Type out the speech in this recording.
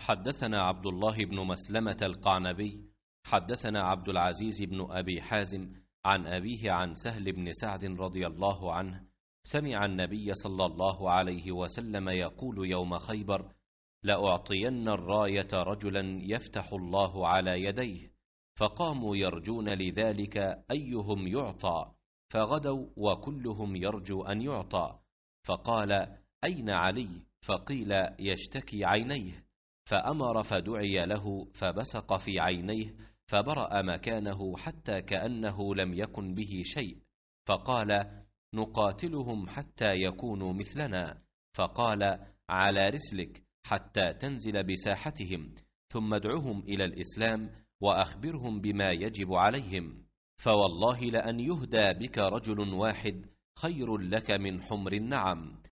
حدثنا عبد الله بن مسلمة القعنبي حدثنا عبد العزيز بن أبي حازم عن أبيه عن سهل بن سعد رضي الله عنه سمع النبي صلى الله عليه وسلم يقول يوم خيبر لأعطين الراية رجلا يفتح الله على يديه فقاموا يرجون لذلك أيهم يعطى فغدوا وكلهم يرجو أن يعطى فقال أين علي فقيل يشتكي عينيه فأمر فدعي له فبصق في عينيه فبرأ مكانه حتى كأنه لم يكن به شيء فقال نقاتلهم حتى يكونوا مثلنا فقال على رسلك حتى تنزل بساحتهم ثم ادعهم إلى الإسلام وأخبرهم بما يجب عليهم فوالله لأن يهدى بك رجل واحد خير لك من حمر النعم